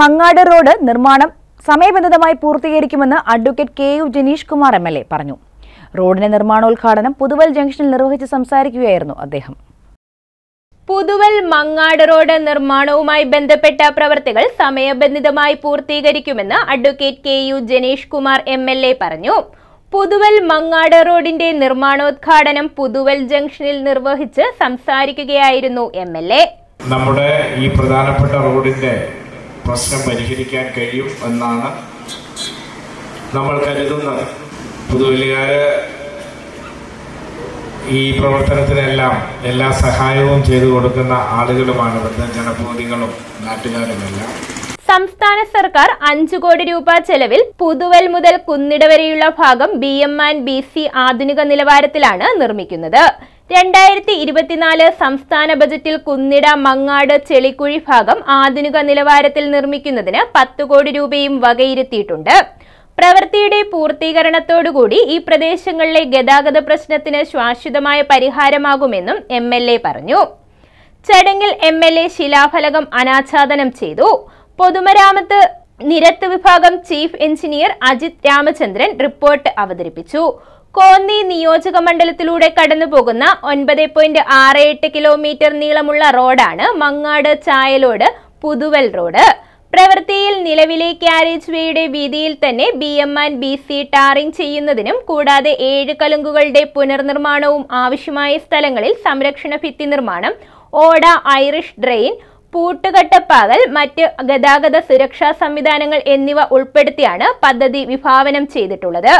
Mangad road നിർമ്മാണം സമയബന്ധിതമായി പൂർത്തീകരിക്കുമെന്ന് advocate K U Janeesh Kumar M L A പറഞ്ഞു റോഡിന്റെ നിർമ്മാണോദ്ഘാടനം പുതുവൽ ജംഗ്ഷനിൽ നിർവഹിച്ച് സംസാരിക്കുകയായിരുന്നു അദ്ദേഹം പുതുവൽ മങ്ങാട് റോഡ് നിർമ്മാണവുമായി ബന്ധപ്പെട്ട പ്രവർത്തികൾ സമയബന്ധിതമായി പൂർത്തീകരിക്കുമെന്ന് advocate K U Janeesh Kumar M L A പറഞ്ഞു പുതുവൽ മങ്ങാട് റോഡിന്റെ നിർമ്മാണോദ്ഘാടനം പുതുവൽ ജംഗ്ഷനിൽ നിർവഹിച്ച് സംസാരിക്കുകയായിരുന്നു എം എൽ എ നമ്മുടെ ഈ പ്രധാനപ്പെട്ട റോഡിന്റെ പ്രശ്നം പരിഹരിക്കാൻ കഴിയും എന്നാണ് നമ്മൾ കരുതുന്നത് പുതുവല്ലികാര് ഈ പ്രവർത്തനത്തിനെല്ലാം എല്ലാ സഹായവും ചെയ്തു കൊടുക്കുന്ന ആളുകളുമാണ് ഇവിടുത്തെ ജനപ്രതിനിധികളും നാട്ടുകാരുമെല്ലാം സംസ്ഥാന സർക്കാർ അഞ്ചു കോടി രൂപ ചെലവിൽ പുതുവൽ മുതൽ കുന്നിട വരെയുള്ള ഭാഗം B M and B C ആധുനിക നിലവാരത്തിലാണ് നിർമ്മിക്കുന്നത് രണ്ടായിരത്തി ഇരുപത്തിനാല് സംസ്ഥാന ബജറ്റിൽ കുന്നിട മങ്ങാട് ചെളിക്കുഴി ഭാഗം ആധുനിക നിലവാരത്തിൽ നിർമ്മിക്കുന്നതിന് പത്ത് കോടി രൂപയും വകയിരുത്തിയിട്ടുണ്ട് പ്രവൃത്തിയുടെ പൂർത്തീകരണത്തോടുകൂടി ഈ പ്രദേശങ്ങളിലെ ഗതാഗത പ്രശ്നത്തിന് ശാശ്വതമായ പരിഹാരമാകുമെന്നും എം എൽ എ പറഞ്ഞു ചടങ്ങിൽ എം എൽ എ ശിലാഫലകം അനാച്ഛാദനം ചെയ്തു പൊതുമരാമത്ത് നിരത്ത് വിഭാഗം chief engineer Ajith Ramachandran report അവതരിപ്പിച്ചു കോന്നി നിയോജക മണ്ഡലത്തിലൂടെ കടന്നുപോകുന്ന ഒൻപത് പോയിന്റ് ആറ് എട്ട് കിലോമീറ്റർ നീളമുള്ള റോഡാണ് മങ്ങാട് ചായലോട് പുതുവൽ റോഡ് പ്രവൃത്തിയിൽ നിലവിലെ ക്യാരേജ് വേയുടെ വീതിയിൽ തന്നെ B M and B C tarring ചെയ്യുന്നതിനും കൂടാതെ ഏഴ് കലുങ്കുകളുടെ പുനർനിർമ്മാണവും ആവശ്യമായ സ്ഥലങ്ങളിൽ സംരക്ഷണ ഭിത്തി നിർമ്മാണം ഓട ഐറിഷ് ഡ്രെയിൻ പൂട്ടുകട്ടപ്പാകൽ മറ്റ് ഗതാഗത സുരക്ഷാ സംവിധാനങ്ങൾ എന്നിവ ഉൾപ്പെടുത്തിയാണ് പദ്ധതി വിഭാവനം ചെയ്തിട്ടുള്ളത്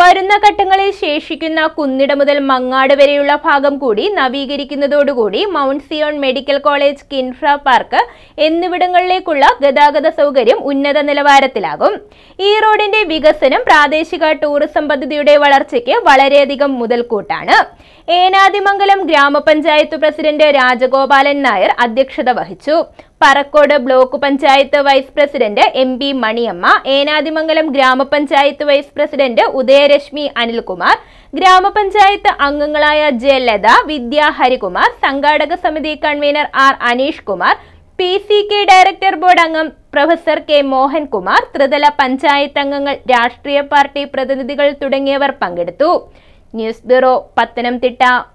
വരുന്ന ഘട്ടങ്ങളിൽ ശേഷിക്കുന്ന കുന്നിട മുതൽ മങ്ങാട് വരെയുള്ള ഭാഗം കൂടി നവീകരിക്കുന്നതോടുകൂടി Mount Zion medical college Kinfra park എന്നിവിടങ്ങളിലേക്കുള്ള ഗതാഗത സൗകര്യം ഉന്നത നിലവാരത്തിലാകും ഈ റോഡിന്റെ വികസനം പ്രാദേശിക ടൂറിസം പദ്ധതിയുടെ വളർച്ചയ്ക്ക് വളരെയധികം മുതൽക്കൂട്ടാണ് ഏനാദിമംഗലം ഗ്രാമപഞ്ചായത്ത് പ്രസിഡന്റ് രാജഗോപാലൻ നായർ അധ്യക്ഷത വഹിച്ചു Parakode block panchayat vice president M P Maniyamma Enathimangalam ഗ്രാമപഞ്ചായത്ത് വൈസ് പ്രസിഡന്റ് ഉദയരശ്മി അനിൽകുമാർ ഗ്രാമപഞ്ചായത്ത് അംഗങ്ങളായ ജയലത വിദ്യ ഹരികുമാർ സംഘാടക സമിതി convener R Aneesh Kumar P C K director board അംഗം പ്രൊഫസർ കെ മോഹൻകുമാർ ത്രിതല പഞ്ചായത്ത് അംഗങ്ങൾ രാഷ്ട്രീയ പാർട്ടി പ്രതിനിധികൾ തുടങ്ങിയവർ പങ്കെടുത്തു ന്യൂസ് ബ്യൂറോ പത്തനംതിട്ട